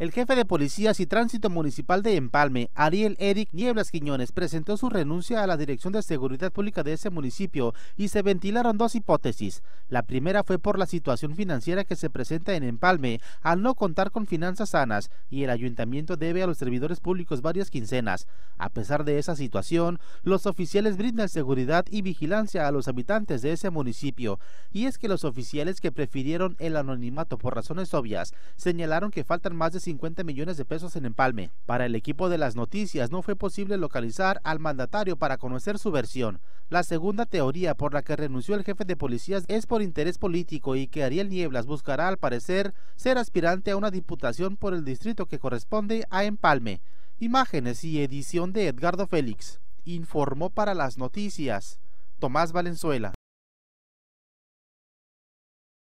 El jefe de Policías y Tránsito Municipal de Empalme, Ariel Eric Nieblas Quiñones, presentó su renuncia a la Dirección de Seguridad Pública de ese municipio y se ventilaron dos hipótesis. La primera fue por la situación financiera que se presenta en Empalme al no contar con finanzas sanas y el ayuntamiento debe a los servidores públicos varias quincenas. A pesar de esa situación, los oficiales brindan seguridad y vigilancia a los habitantes de ese municipio. Y es que los oficiales que prefirieron el anonimato por razones obvias señalaron que faltan más de 50 millones de pesos en empalme. Para el equipo de las noticias no fue posible localizar al mandatario para conocer su versión. La segunda teoría por la que renunció el jefe de policías es por interés político y que Ariel Nieblas buscará al parecer ser aspirante a una diputación por el distrito que corresponde a Empalme. Imágenes y edición de Edgardo Félix. Informó para las noticias Tomás Valenzuela.